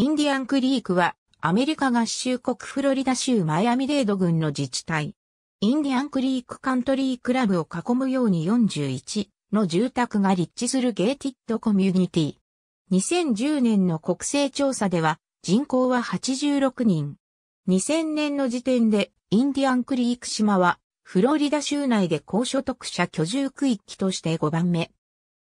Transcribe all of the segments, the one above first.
インディアンクリークは、アメリカ合衆国フロリダ州マイアミレード郡の自治体。インディアンクリークカントリークラブを囲むように41の住宅が立地するゲーティッドコミュニティ。2010年の国勢調査では人口は86人。2000年の時点でインディアンクリーク島はフロリダ州内で高所得者居住区域として5番目。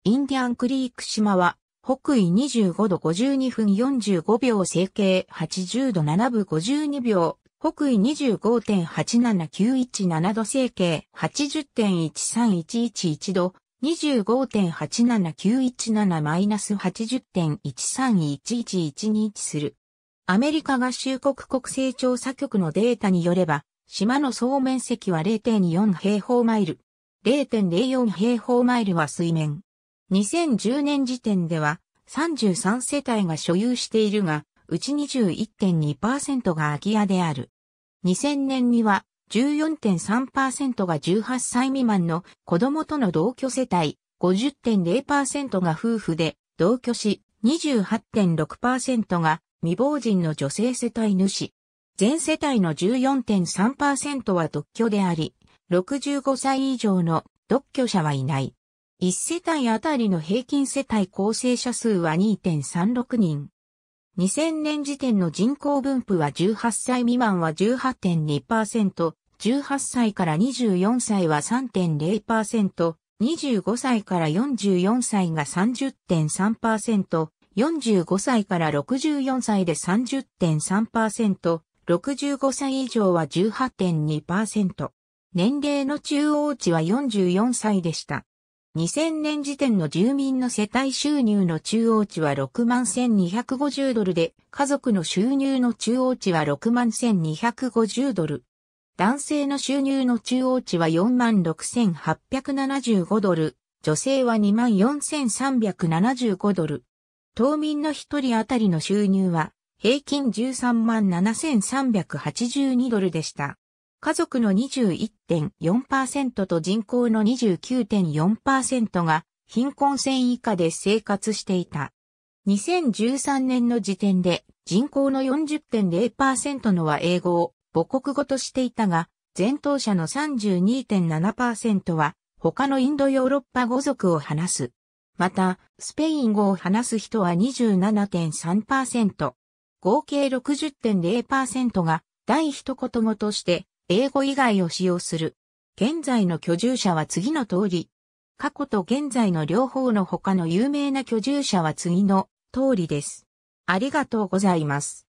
インディアンクリーク島は北緯25度52分45秒整形80度7分52秒、北緯25.87917度整形80.13111度、25.87917マイナス80.13111に位置する。アメリカ合衆国国勢調査局のデータによれば、島の総面積は0.24平方マイル。0.04平方マイルは水面。2010年時点では、33世帯が所有しているが、うち21.2%が空き家である。2000年には14.3%が18歳未満の子供との同居世帯、50.0%が夫婦で同居し、28.6%が未亡人の女性世帯主。全世帯の14.3%は独居であり、65歳以上の独居者はいない。1世帯あたりの平均世帯構成者数は2.36人。2000年時点の人口分布は18歳未満は18.2%、18歳から24歳は3.0%、25歳から44歳が30.3%、45歳から64歳で30.3%、65歳以上は18.2%。年齢の中央値は44歳でした。2000年時点の住民の世帯収入の中央値は6万1250ドルで、家族の収入の中央値は6万1250ドル。男性の収入の中央値は4万6875ドル、女性は2万4375ドル。島民の一人当たりの収入は平均13万7382ドルでした。家族の21.4%と人口の29.4%が貧困線以下で生活していた。2013年の時点で人口の40.0%のは英語を母国語としていたが、前頭者の32.7%は他のインドヨーロッパ語族を話す。また、スペイン語を話す人は27.3%。合計60.0%が第一言語として英語以外を使用する。現在の居住者は次の通り。過去と現在の両方の他の有名な居住者は次の通りです。ありがとうございます。